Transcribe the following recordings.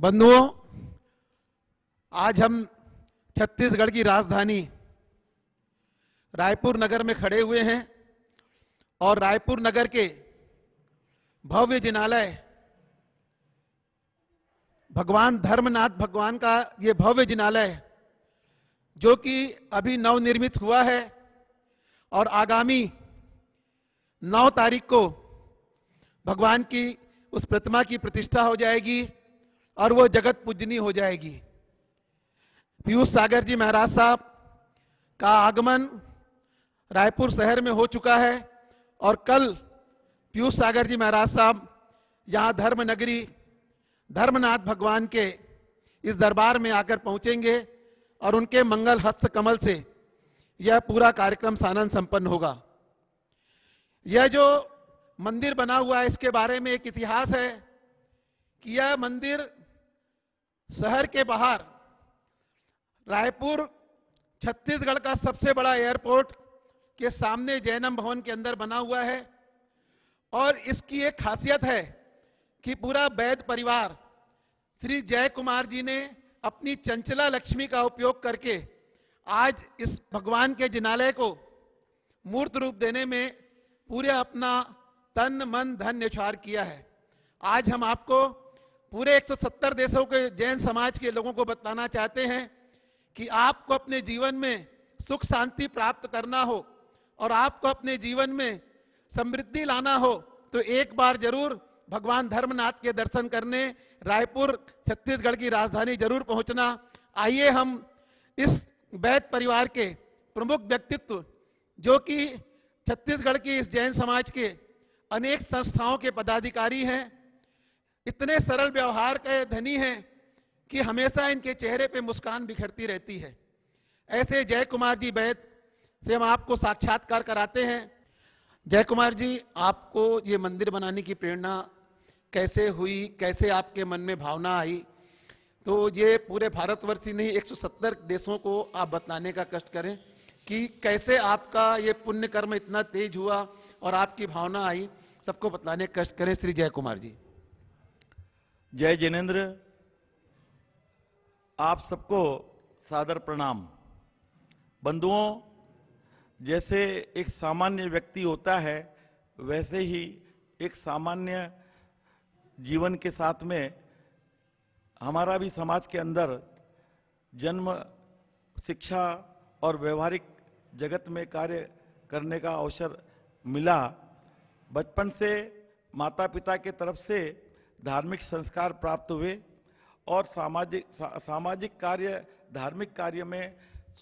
बंधुओं आज हम छत्तीसगढ़ की राजधानी रायपुर नगर में खड़े हुए हैं और रायपुर नगर के भव्य जिनालय भगवान धर्मनाथ भगवान का ये भव्य जिनालय जो कि अभी नवनिर्मित हुआ है और आगामी नौ तारीख को भगवान की उस प्रतिमा की प्रतिष्ठा हो जाएगी और वो जगत पूजनी हो जाएगी पीयूष सागर जी महाराज साहब का आगमन रायपुर शहर में हो चुका है और कल पीयूष सागर जी महाराज साहब यहाँ धर्म नगरी धर्मनाथ भगवान के इस दरबार में आकर पहुंचेंगे और उनके मंगल हस्त कमल से यह पूरा कार्यक्रम सानंद संपन्न होगा यह जो मंदिर बना हुआ है इसके बारे में एक इतिहास है कि यह मंदिर शहर के बाहर रायपुर छत्तीसगढ़ का सबसे बड़ा एयरपोर्ट के सामने जैनम भवन के अंदर बना हुआ है और इसकी एक खासियत है कि पूरा वैद परिवार श्री जय कुमार जी ने अपनी चंचला लक्ष्मी का उपयोग करके आज इस भगवान के जिनालय को मूर्त रूप देने में पूरे अपना तन मन धन निछार किया है आज हम आपको पूरे 170 देशों के जैन समाज के लोगों को बताना चाहते हैं कि आपको अपने जीवन में सुख शांति प्राप्त करना हो और आपको अपने जीवन में समृद्धि लाना हो तो एक बार जरूर भगवान धर्मनाथ के दर्शन करने रायपुर छत्तीसगढ़ की राजधानी जरूर पहुंचना आइए हम इस वैद परिवार के प्रमुख व्यक्तित्व जो कि छत्तीसगढ़ की इस जैन समाज के अनेक संस्थाओं के पदाधिकारी हैं इतने सरल व्यवहार के धनी हैं कि हमेशा इनके चेहरे पे मुस्कान बिखरती रहती है ऐसे जय कुमार जी बैद से हम आपको साक्षात्कार कराते हैं जय कुमार जी आपको ये मंदिर बनाने की प्रेरणा कैसे हुई कैसे आपके मन में भावना आई तो ये पूरे भारतवर्ष ही नहीं 170 देशों को आप बताने का कष्ट करें कि कैसे आपका ये पुण्य कर्म इतना तेज हुआ और आपकी भावना आई सबको बताने का कष्ट करें श्री जय कुमार जी जय जिनेन्द्र आप सबको सादर प्रणाम बंधुओं जैसे एक सामान्य व्यक्ति होता है वैसे ही एक सामान्य जीवन के साथ में हमारा भी समाज के अंदर जन्म शिक्षा और व्यवहारिक जगत में कार्य करने का अवसर मिला बचपन से माता पिता के तरफ से धार्मिक संस्कार प्राप्त हुए और सामाजिक सा, सामाजिक कार्य धार्मिक कार्य में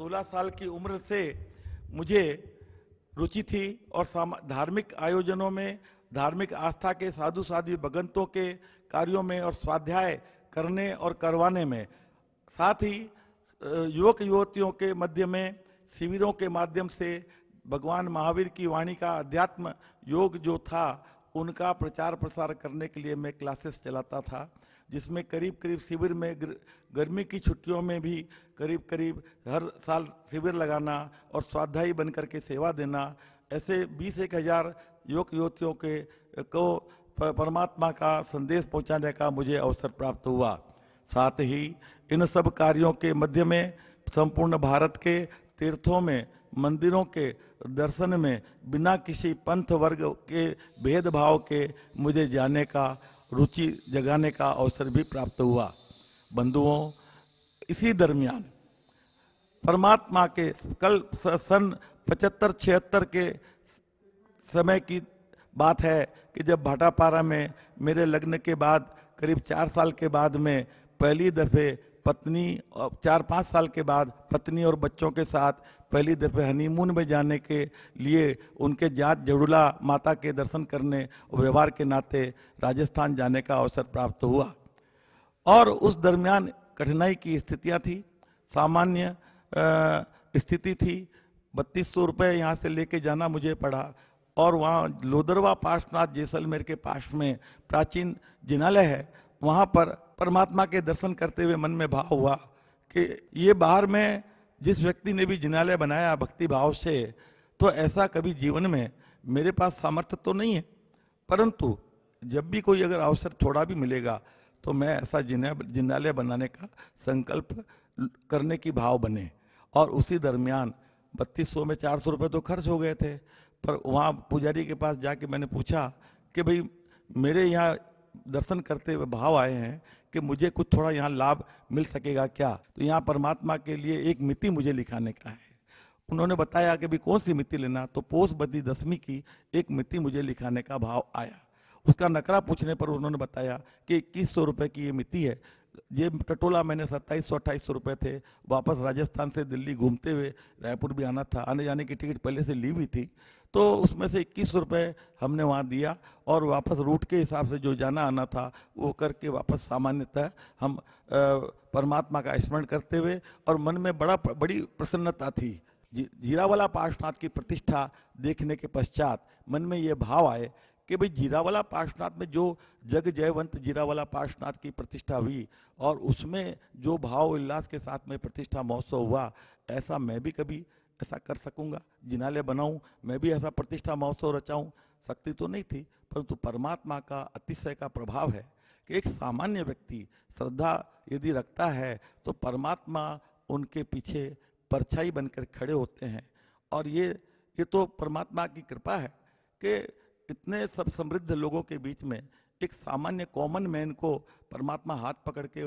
16 साल की उम्र से मुझे रुचि थी और धार्मिक आयोजनों में धार्मिक आस्था के साधु साधु भगंतों के कार्यों में और स्वाध्याय करने और करवाने में साथ ही युवक युवतियों के मध्य में शिविरों के माध्यम से भगवान महावीर की वाणी का अध्यात्म योग जो था उनका प्रचार प्रसार करने के लिए मैं क्लासेस चलाता था जिसमें करीब करीब शिविर में गर्मी की छुट्टियों में भी करीब करीब हर साल शिविर लगाना और स्वाध्यायी बनकर के सेवा देना ऐसे बीस एक हज़ार युवक युवतियों के को परमात्मा का संदेश पहुंचाने का मुझे अवसर प्राप्त हुआ साथ ही इन सब कार्यों के मध्य में संपूर्ण भारत के तीर्थों में मंदिरों के दर्शन में बिना किसी पंथ वर्ग के भेदभाव के मुझे जाने का रुचि जगाने का अवसर भी प्राप्त हुआ बंधुओं इसी दरमियान परमात्मा के कल सन पचहत्तर छिहत्तर के समय की बात है कि जब भाटापारा में मेरे लग्न के बाद करीब चार साल के बाद में पहली दफ़े पत्नी और चार पाँच साल के बाद पत्नी और बच्चों के साथ पहली दफे हनीमून में जाने के लिए उनके जात जड़ुला माता के दर्शन करने और व्यवहार के नाते राजस्थान जाने का अवसर प्राप्त हुआ और उस दरमियान कठिनाई की स्थितियां थी सामान्य स्थिति थी बत्तीस सौ रुपये यहाँ से लेके जाना मुझे पड़ा और वहाँ लोदरवा पार्श्वनाथ जैसलमेर के पास में प्राचीन जिनालय है वहाँ पर परमात्मा के दर्शन करते हुए मन में भाव हुआ कि ये बाहर में जिस व्यक्ति ने भी जिनालय बनाया भक्ति भाव से तो ऐसा कभी जीवन में मेरे पास सामर्थ्य तो नहीं है परंतु जब भी कोई अगर अवसर थोड़ा भी मिलेगा तो मैं ऐसा जिनालय बनाने का संकल्प करने की भाव बने और उसी दरमियान बत्तीस सौ में चार सौ रुपये तो खर्च हो गए थे पर वहाँ पुजारी के पास जाके मैंने पूछा कि भाई मेरे यहाँ दर्शन करते हुए भाव आए हैं कि मुझे कुछ थोड़ा यहाँ लाभ मिल सकेगा क्या तो यहाँ परमात्मा के लिए एक मिति मुझे लिखाने का है उन्होंने बताया कि भी कौन सी मिति लेना तो पोष बदी दसवीं की एक मिति मुझे लिखाने का भाव आया उसका नकरा पूछने पर उन्होंने बताया कि इक्कीस सौ रुपये की ये मिति है ये टटोला मैंने सत्ताईस सौ अट्ठाईस सौ रुपये थे वापस राजस्थान से दिल्ली घूमते हुए रायपुर भी आना था आने जाने की टिकट पहले से ली हुई थी तो उसमें से इक्कीस सौ रुपये हमने वहाँ दिया और वापस रूट के हिसाब से जो जाना आना था वो करके वापस सामान्यतः हम परमात्मा का स्मरण करते हुए और मन में बड़ा बड़ी प्रसन्नता थी जीरावाला पार्श्वनाथ की प्रतिष्ठा देखने के पश्चात मन में ये भाव आए कि भाई जीरावाला पार्श्वनाथ में जो जग जयवंत जीरावाला पार्शनाथ की प्रतिष्ठा हुई और उसमें जो भाव उल्लास के साथ में प्रतिष्ठा महोत्सव हुआ ऐसा मैं भी कभी ऐसा कर सकूंगा जिनाले बनाऊं मैं भी ऐसा प्रतिष्ठा महोत्सव रचाऊं शक्ति तो नहीं थी परंतु परमात्मा का अतिशय का प्रभाव है कि एक सामान्य व्यक्ति श्रद्धा यदि रखता है तो परमात्मा उनके पीछे परछाई बनकर खड़े होते हैं और ये ये तो परमात्मा की कृपा है कि इतने सब समृद्ध लोगों के बीच में एक सामान्य कॉमन मैन को परमात्मा हाथ पकड़ के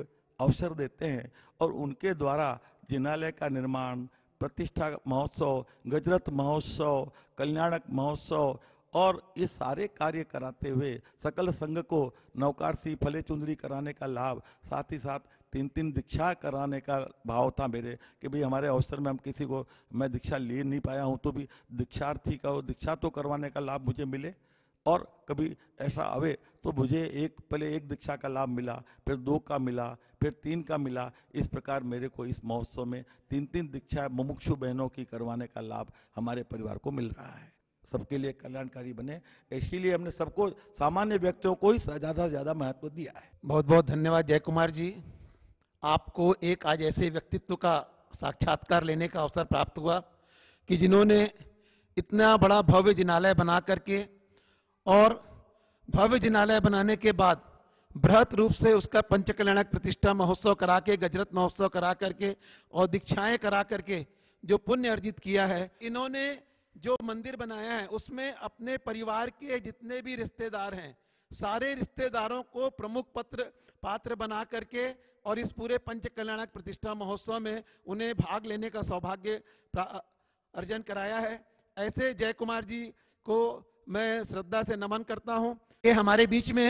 अवसर देते हैं और उनके द्वारा जिनालय का निर्माण प्रतिष्ठा महोत्सव गजरथ महोत्सव कल्याणक महोत्सव और ये सारे कार्य कराते हुए सकल संघ को नौकार सी फले चुंदरी कराने का लाभ साथ ही साथ तीन तीन दीक्षा कराने का भाव था मेरे कि भाई हमारे अवसर में हम किसी को मैं दीक्षा ले नहीं पाया हूँ तो भी दीक्षार्थी का दीक्षा तो करवाने का लाभ मुझे मिले और कभी ऐसा आवे तो मुझे एक पहले एक दीक्षा का लाभ मिला फिर दो का मिला फिर तीन का मिला इस प्रकार मेरे को इस महोत्सव में तीन तीन दीक्षा मुमुक्षु बहनों की करवाने का लाभ हमारे परिवार को मिल रहा है सबके लिए कल्याणकारी बने इसीलिए हमने सबको सामान्य व्यक्तियों को ही ज़्यादा से ज़्यादा महत्व दिया है बहुत बहुत धन्यवाद जय कुमार जी आपको एक आज ऐसे व्यक्तित्व का साक्षात्कार लेने का अवसर प्राप्त हुआ कि जिन्होंने इतना बड़ा भव्य जिनालय बना करके और भव्य जिनालय बनाने के बाद बृहत रूप से उसका पंचकल्याणक प्रतिष्ठा महोत्सव करा के गजरत महोत्सव करा करके और दीक्षाएं करा करके जो पुण्य अर्जित किया है इन्होंने जो मंदिर बनाया है उसमें अपने परिवार के जितने भी रिश्तेदार हैं सारे रिश्तेदारों को प्रमुख पत्र पात्र बना करके और इस पूरे पंच कल्याणक प्रतिष्ठा महोत्सव में उन्हें भाग लेने का सौभाग्य अर्जन कराया है ऐसे जय कुमार जी को मैं श्रद्धा से नमन करता हूं ये हमारे बीच में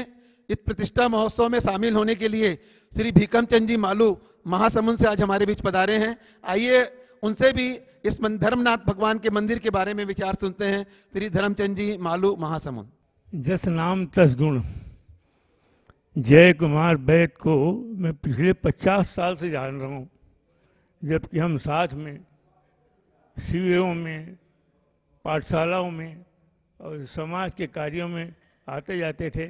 इस प्रतिष्ठा महोत्सव में शामिल होने के लिए श्री भीकम चंद जी मालू महासमुंद से आज हमारे बीच पधारे हैं आइए उनसे भी इस धर्मनाथ भगवान के मंदिर के बारे में विचार सुनते हैं श्री धर्मचंद जी मालू महासमुंद जस नाम तस गुण जय कुमार बैद को मैं पिछले पचास साल से जान रहा हूँ जबकि हम साथ में शिविरों में पाठशालाओं में और समाज के कार्यों में आते जाते थे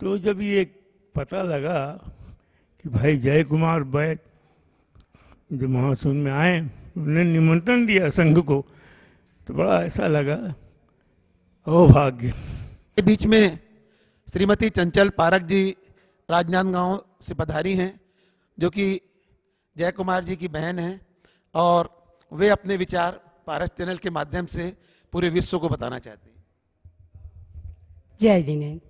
तो जब ये पता लगा कि भाई जय कुमार बैद जो महासुन में आए उन्होंने निमंत्रण दिया संघ को तो बड़ा ऐसा लगा ओ भाग्य बीच में श्रीमती चंचल पारक जी राजनांदगांव से पधारी हैं जो कि जय कुमार जी की बहन हैं और वे अपने विचार पारस चैनल के माध्यम से पूरे विश्व को बताना चाहते हैं जय जिनेन्द्र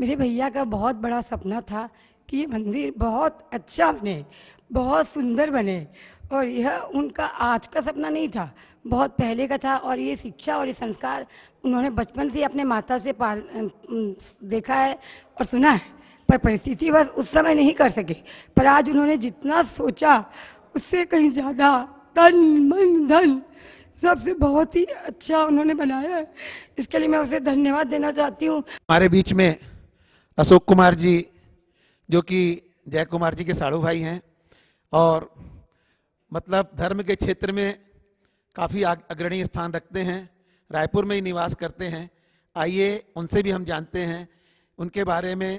मेरे भैया का बहुत बड़ा सपना था कि ये मंदिर बहुत अच्छा बने बहुत सुंदर बने और यह उनका आज का सपना नहीं था बहुत पहले का था और ये शिक्षा और ये संस्कार उन्होंने बचपन से अपने माता से पाल देखा है और सुना है पर परिस्थिति बस उस समय नहीं कर सके पर आज उन्होंने जितना सोचा उससे कहीं ज़्यादा तन मन धन सबसे बहुत ही अच्छा उन्होंने बनाया है इसके लिए मैं उसे धन्यवाद देना चाहती हूँ हमारे बीच में अशोक कुमार जी जो कि जय कुमार जी के साढ़ू भाई हैं और मतलब धर्म के क्षेत्र में काफ़ी अग्रणी स्थान रखते हैं रायपुर में ही निवास करते हैं आइए उनसे भी हम जानते हैं उनके बारे में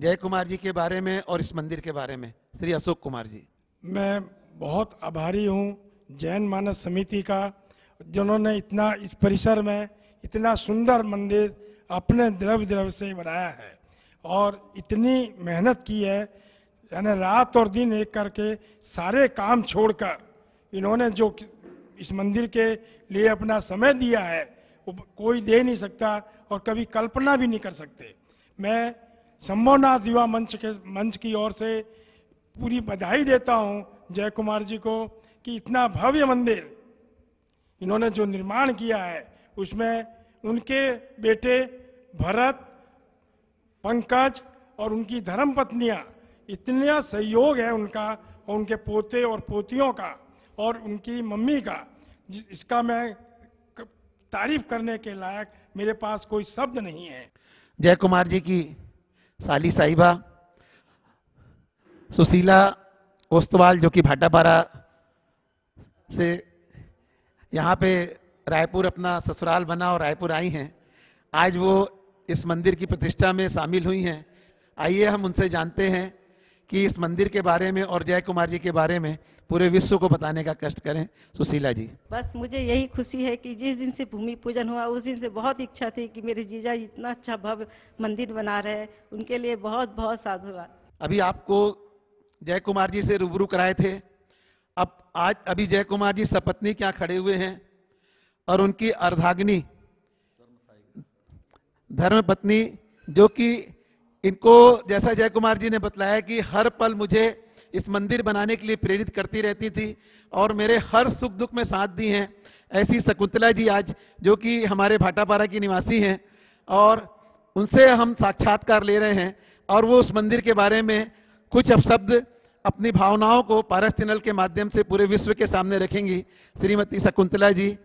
जय कुमार जी के बारे में और इस मंदिर के बारे में श्री अशोक कुमार जी मैं बहुत आभारी हूँ जैन मानस समिति का जिन्होंने इतना इस परिसर में इतना सुंदर मंदिर अपने द्रव्य द्रव्य से बनाया है और इतनी मेहनत की है यानी रात और दिन एक करके सारे काम छोड़कर इन्होंने जो इस मंदिर के लिए अपना समय दिया है वो कोई दे नहीं सकता और कभी कल्पना भी नहीं कर सकते मैं संभवनाथ युवा मंच के मंच की ओर से पूरी बधाई देता हूँ जय कुमार जी को कि इतना भव्य मंदिर इन्होंने जो निर्माण किया है उसमें उनके बेटे भरत पंकज और उनकी धर्म पत्नियाँ इतना सहयोग है उनका और उनके पोते और पोतियों का और उनकी मम्मी का इसका मैं तारीफ करने के लायक मेरे पास कोई शब्द नहीं है जय कुमार जी की साली साहिबा सुशीला ओस्तवाल जो कि भाटापारा से यहाँ पे रायपुर अपना ससुराल बना और रायपुर आई हैं आज वो इस मंदिर की प्रतिष्ठा में शामिल हुई हैं आइए हम उनसे जानते हैं कि इस मंदिर के बारे में और जय कुमार जी के बारे में पूरे विश्व को बताने का कष्ट करें सुशीला जी बस मुझे यही खुशी है कि जिस दिन से भूमि पूजन हुआ उस दिन से बहुत इच्छा थी कि मेरे जीजा इतना अच्छा भव्य मंदिर बना रहे उनके लिए बहुत बहुत साधुवाद अभी आपको जय कुमार जी से रूबरू कराए थे आज अभी जय कुमार जी सपत्नी क्या खड़े हुए हैं और उनकी अर्धाग्नि धर्म पत्नी जो कि इनको जैसा जय कुमार जी ने बतलाया कि हर पल मुझे इस मंदिर बनाने के लिए प्रेरित करती रहती थी और मेरे हर सुख दुख में साथ दी हैं ऐसी शकुंतला जी आज जो कि हमारे भाटापारा की निवासी हैं और उनसे हम साक्षात्कार ले रहे हैं और वो उस मंदिर के बारे में कुछ अपशब्द अपनी भावनाओं को पारस चैनल के माध्यम से पूरे विश्व के सामने रखेंगी श्रीमती शकुंतला जी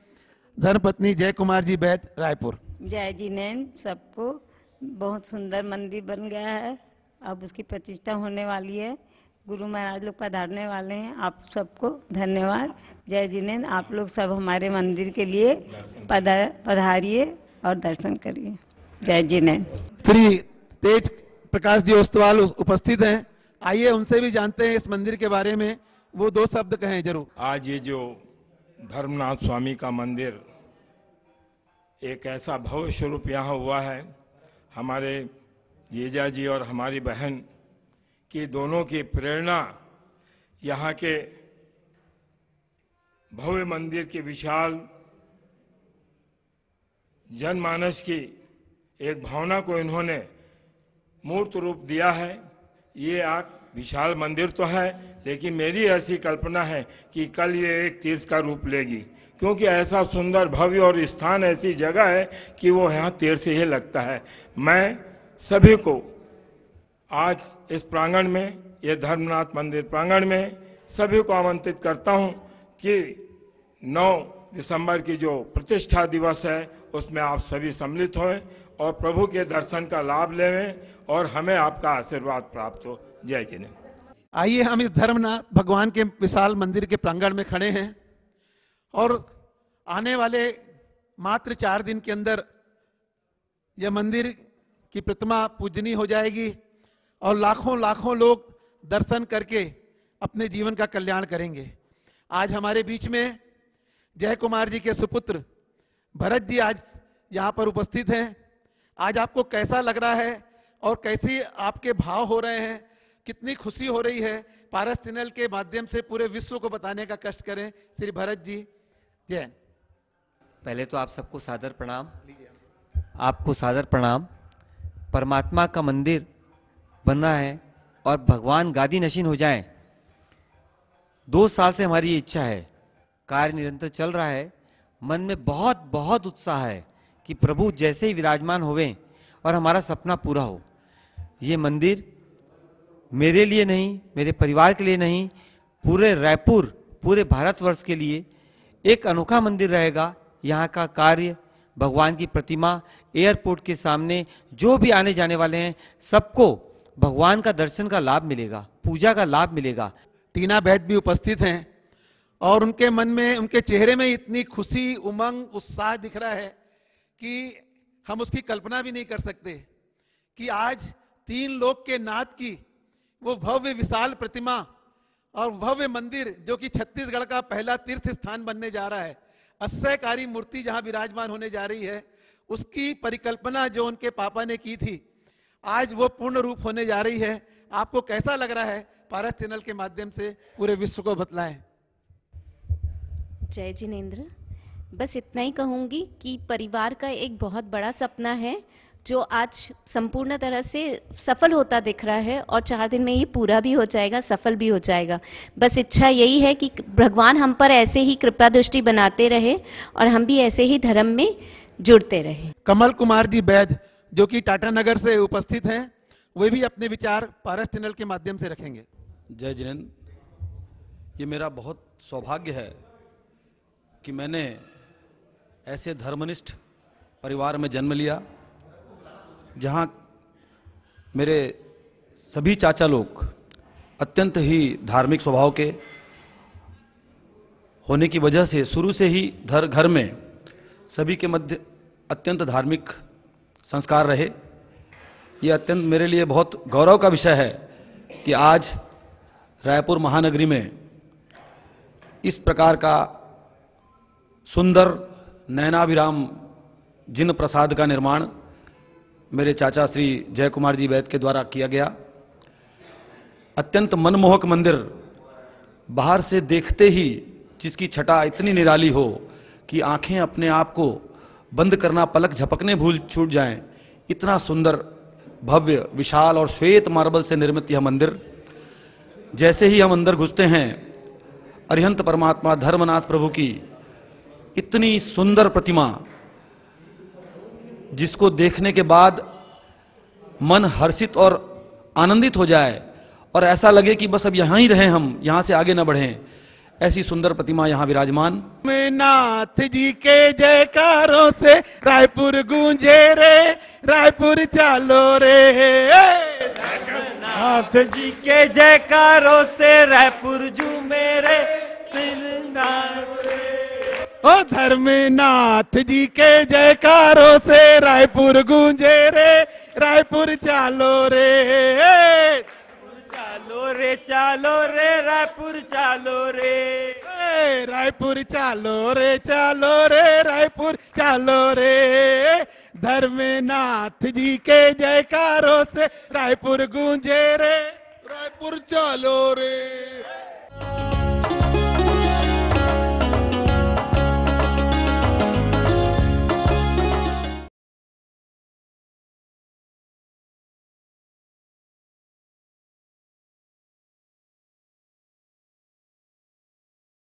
धर्मपत्नी जय कुमार जी बैत रायपुर जय जी नैन सबको बहुत सुंदर मंदिर बन गया है अब उसकी प्रतिष्ठा होने वाली है गुरु महाराज लोग पधारने वाले हैं आप सबको धन्यवाद जय जिनेन्द्र आप लोग सब हमारे मंदिर के लिए पधारिये पधारिए और दर्शन करिए जय जिनेन्द्र श्री तेज प्रकाश जी ओस्तवाल उपस्थित हैं आइए उनसे भी जानते हैं इस मंदिर के बारे में वो दो शब्द कहें जरूर आज ये जो धर्मनाथ स्वामी का मंदिर एक ऐसा भव्य स्वरूप यहाँ हुआ है हमारे जीजा जी और हमारी बहन की दोनों की प्रेरणा यहाँ के भव्य मंदिर के विशाल जनमानस की एक भावना को इन्होंने मूर्त रूप दिया है ये आप विशाल मंदिर तो है लेकिन मेरी ऐसी कल्पना है कि कल ये एक तीर्थ का रूप लेगी क्योंकि ऐसा सुंदर भव्य और स्थान ऐसी जगह है कि वो यहाँ तीर्थ ही लगता है मैं सभी को आज इस प्रांगण में ये धर्मनाथ मंदिर प्रांगण में सभी को आमंत्रित करता हूँ कि 9 दिसंबर की जो प्रतिष्ठा दिवस है उसमें आप सभी सम्मिलित हों और प्रभु के दर्शन का लाभ लेवें और हमें आपका आशीर्वाद प्राप्त हो जय जिने आइए हम इस धर्मनाथ भगवान के विशाल मंदिर के प्रांगण में खड़े हैं और आने वाले मात्र चार दिन के अंदर यह मंदिर की प्रतिमा पूजनी हो जाएगी और लाखों लाखों लोग दर्शन करके अपने जीवन का कल्याण करेंगे आज हमारे बीच में जय कुमार जी के सुपुत्र भरत जी आज यहाँ पर उपस्थित हैं आज आपको कैसा लग रहा है और कैसी आपके भाव हो रहे हैं कितनी खुशी हो रही है पारस चैनल के माध्यम से पूरे विश्व को बताने का कष्ट करें श्री भरत जी जैन पहले तो आप सबको सादर प्रणाम आपको सादर प्रणाम परमात्मा का मंदिर बन रहा है और भगवान गादी नशीन हो जाएं दो साल से हमारी इच्छा है कार्य निरंतर चल रहा है मन में बहुत बहुत उत्साह है कि प्रभु जैसे ही विराजमान होवे और हमारा सपना पूरा हो ये मंदिर मेरे लिए नहीं मेरे परिवार के लिए नहीं पूरे रायपुर पूरे भारतवर्ष के लिए एक अनोखा मंदिर रहेगा यहाँ का कार्य भगवान की प्रतिमा एयरपोर्ट के सामने जो भी आने जाने वाले हैं सबको भगवान का दर्शन का लाभ मिलेगा पूजा का लाभ मिलेगा टीना बैद भी उपस्थित हैं और उनके मन में उनके चेहरे में इतनी खुशी उमंग उत्साह दिख रहा है कि हम उसकी कल्पना भी नहीं कर सकते कि आज तीन लोक के नाथ की वो भव्य विशाल प्रतिमा और भव्य मंदिर जो कि छत्तीसगढ़ का पहला तीर्थ स्थान बनने जा रहा है अस्सयकारी मूर्ति जहां विराजमान होने जा रही है उसकी परिकल्पना जो उनके पापा ने की थी आज वो पूर्ण रूप होने जा रही है आपको कैसा लग रहा है पारस चैनल के माध्यम से पूरे विश्व को बतलाएं जय जिनेन्द्र बस इतना ही कहूँगी कि परिवार का एक बहुत बड़ा सपना है जो आज संपूर्ण तरह से सफल होता दिख रहा है और चार दिन में ये पूरा भी हो जाएगा सफल भी हो जाएगा बस इच्छा यही है कि भगवान हम पर ऐसे ही कृपा दृष्टि बनाते रहे और हम भी ऐसे ही धर्म में जुड़ते रहे कमल कुमार जी बैद जो कि टाटा नगर से उपस्थित हैं वे भी अपने विचार पारस चैनल के माध्यम से रखेंगे जय जिनेन्द्र ये मेरा बहुत सौभाग्य है कि मैंने ऐसे धर्मनिष्ठ परिवार में जन्म लिया जहाँ मेरे सभी चाचा लोग अत्यंत ही धार्मिक स्वभाव के होने की वजह से शुरू से ही घर घर में सभी के मध्य अत्यंत धार्मिक संस्कार रहे ये अत्यंत मेरे लिए बहुत गौरव का विषय है कि आज रायपुर महानगरी में इस प्रकार का सुंदर नैनाभिराम जिन प्रसाद का निर्माण मेरे चाचा श्री जय कुमार जी वैद के द्वारा किया गया अत्यंत मनमोहक मंदिर बाहर से देखते ही जिसकी छटा इतनी निराली हो कि आंखें अपने आप को बंद करना पलक झपकने भूल छूट जाएं इतना सुंदर भव्य विशाल और श्वेत मार्बल से निर्मित यह मंदिर जैसे ही हम अंदर घुसते हैं अरिहंत परमात्मा धर्मनाथ प्रभु की इतनी सुंदर प्रतिमा जिसको देखने के बाद मन हर्षित और आनंदित हो जाए और ऐसा लगे कि बस अब यहाँ ही रहें हम यहाँ से आगे न बढ़ें ऐसी सुंदर प्रतिमा यहाँ विराजमान में नाथ जी के जयकारों से रायपुर गूंजे रे रायपुर चालो रे नाथ जी के जयकारों से रायपुर जू मेरे ओ धर्मनाथ जी के जयकारों से रायपुर गूंजे रे रायपुर चालो रे चालो रे चालो रे रायपुर चालो रे रायपुर चालो रे चालो रे रायपुर चालो रे धर्मनाथ जी के जयकारों से रायपुर गूंजे रे रायपुर चालो रे